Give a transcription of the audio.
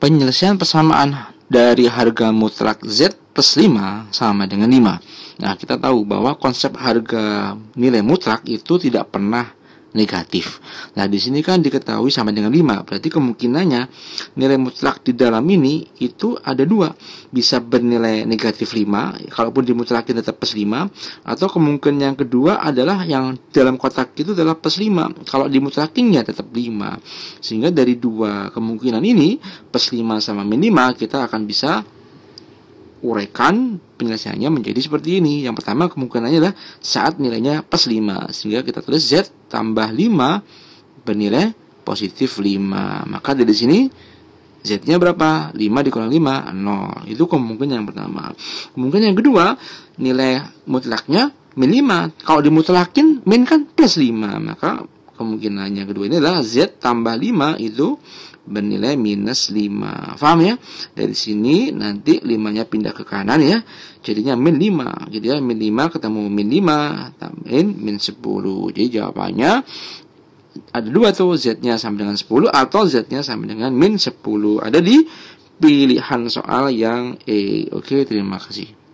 penyelesaian persamaan dari harga mutlak Z plus 5 sama dengan 5. Nah, kita tahu bahwa konsep harga nilai mutlak itu tidak pernah negatif. Nah, di sini kan diketahui sama dengan 5. Berarti kemungkinannya nilai mutlak di dalam ini itu ada dua. Bisa bernilai negatif 5, kalaupun dimutlakin tetap plus 5. Atau kemungkinan yang kedua adalah yang dalam kotak itu adalah plus 5. Kalau dimutlakinnya tetap 5. Sehingga dari dua kemungkinan ini, plus 5 sama minimal, kita akan bisa uraikan penyelesaiannya menjadi seperti ini. Yang pertama kemungkinannya adalah saat nilainya plus 5. Sehingga kita tulis Z tambah 5 bernilai positif 5. Maka dari sini Z-nya berapa? 5 dikurang 5, 0. Itu kemungkinan yang pertama. Kemungkinan yang kedua, nilai mutlaknya min 5. Kalau dimutlakin, min kan plus 5. Maka kemungkinan yang kedua ini adalah Z tambah 5 itu bernilai minus 5. Faham ya? Dari sini nanti 5-nya pindah ke kanan ya. Jadinya min 5. Jadi ya, min 5 ketemu min 5, tambahin min 10. Jadi jawabannya ada dua tuh Z-nya sama dengan 10 atau Z-nya sama dengan min 10. Ada di pilihan soal yang E. Oke, terima kasih.